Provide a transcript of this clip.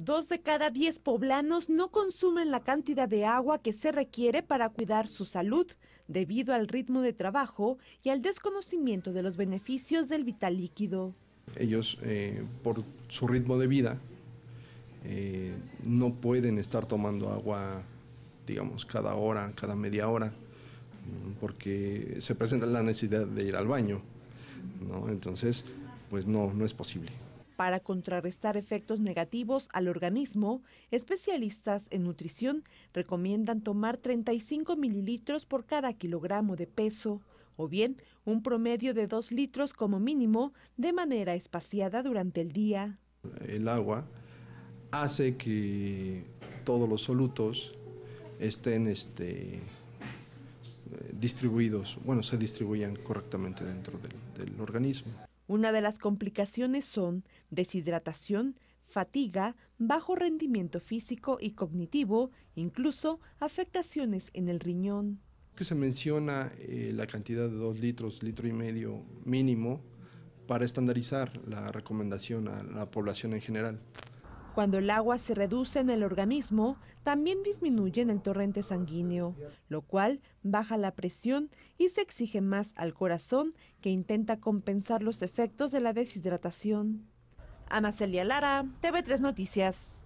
Dos de cada diez poblanos no consumen la cantidad de agua que se requiere para cuidar su salud debido al ritmo de trabajo y al desconocimiento de los beneficios del vital líquido. Ellos, eh, por su ritmo de vida, eh, no pueden estar tomando agua, digamos, cada hora, cada media hora, mm, porque se presenta la necesidad de ir al baño, ¿no? Entonces, pues no, no es posible. Para contrarrestar efectos negativos al organismo, especialistas en nutrición recomiendan tomar 35 mililitros por cada kilogramo de peso o bien un promedio de 2 litros como mínimo de manera espaciada durante el día. El agua hace que todos los solutos estén este, eh, distribuidos, bueno, se distribuyan correctamente dentro del organismo. Una de las complicaciones son deshidratación, fatiga, bajo rendimiento físico y cognitivo, incluso afectaciones en el riñón. Que se menciona eh, la cantidad de dos litros, litro y medio mínimo, para estandarizar la recomendación a la población en general. Cuando el agua se reduce en el organismo, también disminuye en el torrente sanguíneo, lo cual baja la presión y se exige más al corazón que intenta compensar los efectos de la deshidratación. Ana Celia Lara, TV3 Noticias.